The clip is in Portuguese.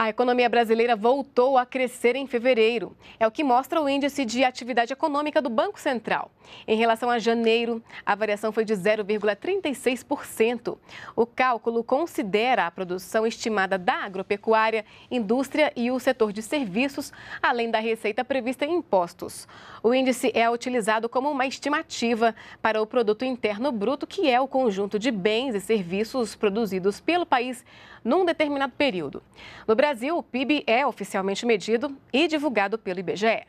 A economia brasileira voltou a crescer em fevereiro. É o que mostra o índice de atividade econômica do Banco Central. Em relação a janeiro, a variação foi de 0,36%. O cálculo considera a produção estimada da agropecuária, indústria e o setor de serviços, além da receita prevista em impostos. O índice é utilizado como uma estimativa para o produto interno bruto, que é o conjunto de bens e serviços produzidos pelo país num determinado período. No Brasil, Brasil, o PIB é oficialmente medido e divulgado pelo IBGE.